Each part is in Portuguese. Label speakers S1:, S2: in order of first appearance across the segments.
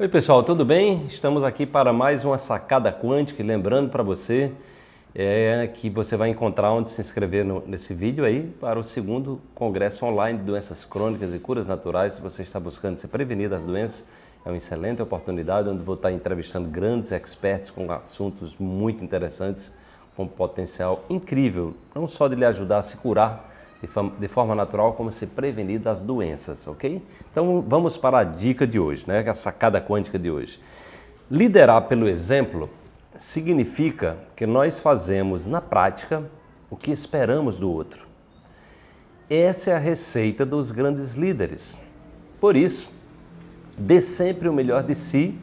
S1: Oi, pessoal, tudo bem? Estamos aqui para mais uma sacada quântica. lembrando para você é, que você vai encontrar onde se inscrever no, nesse vídeo aí para o segundo Congresso Online de Doenças Crônicas e Curas Naturais. Se você está buscando se prevenir das doenças, é uma excelente oportunidade onde vou estar entrevistando grandes experts com assuntos muito interessantes, com potencial incrível, não só de lhe ajudar a se curar de, forma natural como se prevenir das doenças, ok? Então vamos para a dica de hoje, né? a sacada quântica de hoje. Liderar pelo exemplo significa que nós fazemos na prática o que esperamos do outro. Essa é a receita dos grandes líderes. Por isso, dê sempre o melhor de si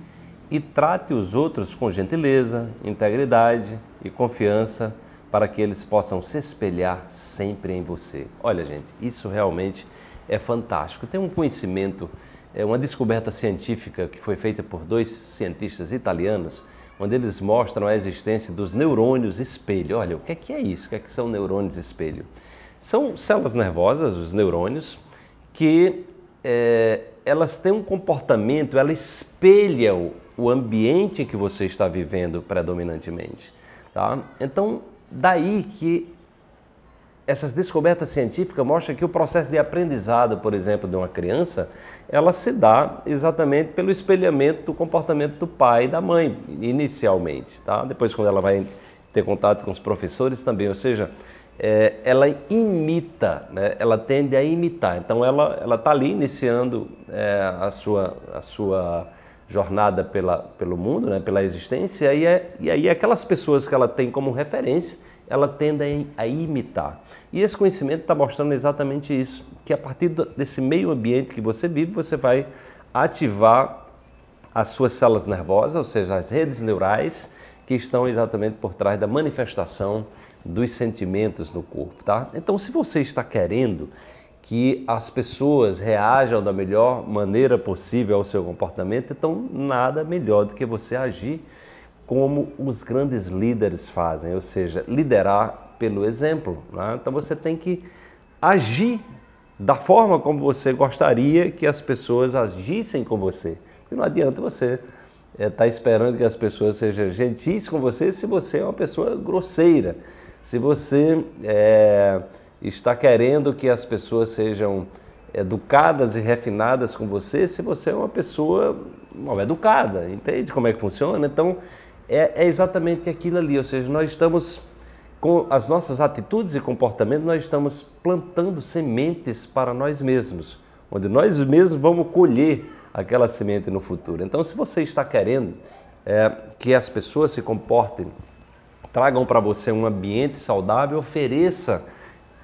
S1: e trate os outros com gentileza, integridade e confiança para que eles possam se espelhar sempre em você. Olha, gente, isso realmente é fantástico. Tem um conhecimento, é uma descoberta científica que foi feita por dois cientistas italianos, onde eles mostram a existência dos neurônios espelho. Olha, o que é, que é isso? O que, é que são neurônios espelho? São células nervosas, os neurônios, que é, elas têm um comportamento, elas espelham o ambiente em que você está vivendo predominantemente. Tá? Então, Daí que essas descobertas científicas mostram que o processo de aprendizado, por exemplo, de uma criança, ela se dá exatamente pelo espelhamento do comportamento do pai e da mãe, inicialmente. Tá? Depois, quando ela vai ter contato com os professores também, ou seja, é, ela imita, né? ela tende a imitar. Então, ela está ali iniciando é, a sua, a sua jornada pela, pelo mundo, né, pela existência, e, é, e aí aquelas pessoas que ela tem como referência, ela tende a imitar. E esse conhecimento está mostrando exatamente isso, que a partir desse meio ambiente que você vive, você vai ativar as suas células nervosas, ou seja, as redes neurais que estão exatamente por trás da manifestação dos sentimentos no corpo, tá? Então, se você está querendo que as pessoas reajam da melhor maneira possível ao seu comportamento, então nada melhor do que você agir como os grandes líderes fazem, ou seja, liderar pelo exemplo. Né? Então você tem que agir da forma como você gostaria que as pessoas agissem com você. Porque não adianta você estar eh, tá esperando que as pessoas sejam gentis com você se você é uma pessoa grosseira, se você é está querendo que as pessoas sejam educadas e refinadas com você se você é uma pessoa mal educada, entende como é que funciona? Então, é, é exatamente aquilo ali, ou seja, nós estamos com as nossas atitudes e comportamentos, nós estamos plantando sementes para nós mesmos, onde nós mesmos vamos colher aquela semente no futuro. Então, se você está querendo é, que as pessoas se comportem, tragam para você um ambiente saudável, ofereça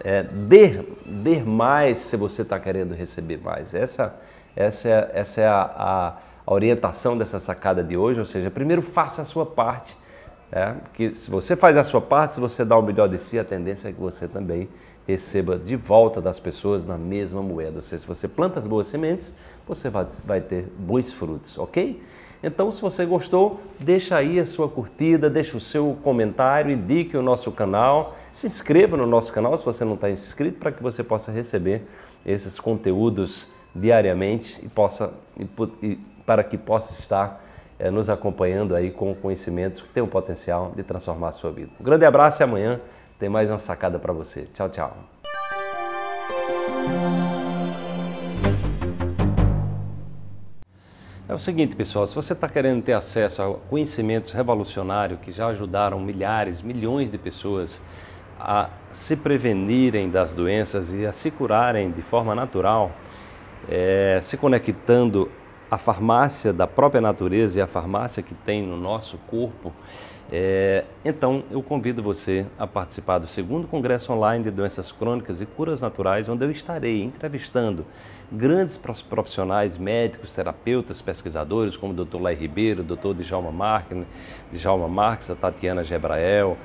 S1: é, der, der mais se você está querendo receber mais. Essa, essa é, essa é a, a, a orientação dessa sacada de hoje, ou seja, primeiro faça a sua parte é, que se você faz a sua parte, se você dá o melhor de si, a tendência é que você também receba de volta das pessoas na mesma moeda. Ou seja, se você planta as boas sementes, você vai, vai ter bons frutos, ok? Então, se você gostou, deixa aí a sua curtida, deixa o seu comentário, indique o nosso canal, se inscreva no nosso canal se você não está inscrito, para que você possa receber esses conteúdos diariamente e possa e, e, para que possa estar eh, nos acompanhando aí com conhecimentos que têm o potencial de transformar a sua vida. Um grande abraço e amanhã tem mais uma sacada para você. Tchau, tchau. É o seguinte, pessoal, se você está querendo ter acesso a conhecimentos revolucionários que já ajudaram milhares, milhões de pessoas a se prevenirem das doenças e a se curarem de forma natural, é, se conectando a farmácia da própria natureza e a farmácia que tem no nosso corpo, é, então eu convido você a participar do segundo congresso online de doenças crônicas e curas naturais, onde eu estarei entrevistando grandes profissionais, médicos, terapeutas, pesquisadores, como o Dr. Lai Ribeiro, o Dr. Djalma Marques, Djalma Marques, a Tatiana Gebrael,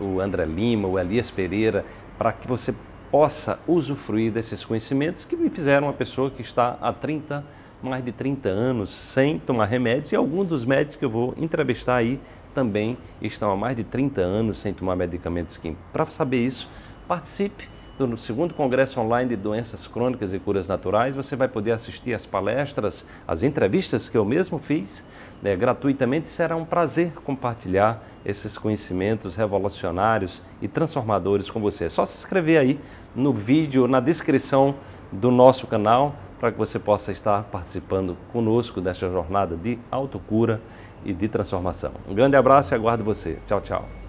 S1: o André Lima, o Elias Pereira, para que você possa usufruir desses conhecimentos que me fizeram uma pessoa que está há 30 anos mais de 30 anos sem tomar remédios e alguns dos médicos que eu vou entrevistar aí também estão há mais de 30 anos sem tomar medicamentos químicos. Para saber isso, participe no segundo congresso online de doenças crônicas e curas naturais. Você vai poder assistir as palestras, as entrevistas que eu mesmo fiz né, gratuitamente. Será um prazer compartilhar esses conhecimentos revolucionários e transformadores com você. É só se inscrever aí no vídeo, na descrição do nosso canal para que você possa estar participando conosco dessa jornada de autocura e de transformação. Um grande abraço e aguardo você. Tchau, tchau.